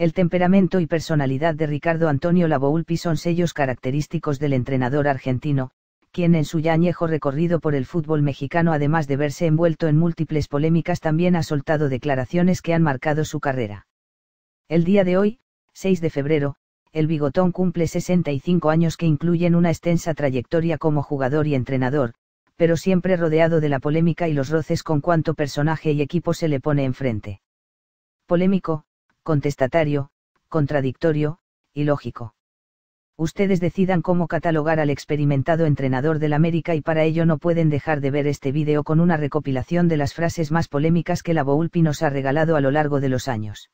El temperamento y personalidad de Ricardo Antonio Lavoulpi son sellos característicos del entrenador argentino, quien en su ya añejo recorrido por el fútbol mexicano además de verse envuelto en múltiples polémicas también ha soltado declaraciones que han marcado su carrera. El día de hoy, 6 de febrero, el Bigotón cumple 65 años que incluyen una extensa trayectoria como jugador y entrenador, pero siempre rodeado de la polémica y los roces con cuanto personaje y equipo se le pone enfrente. Polémico, contestatario, contradictorio, y lógico. Ustedes decidan cómo catalogar al experimentado entrenador del América y para ello no pueden dejar de ver este vídeo con una recopilación de las frases más polémicas que la Boulpi nos ha regalado a lo largo de los años.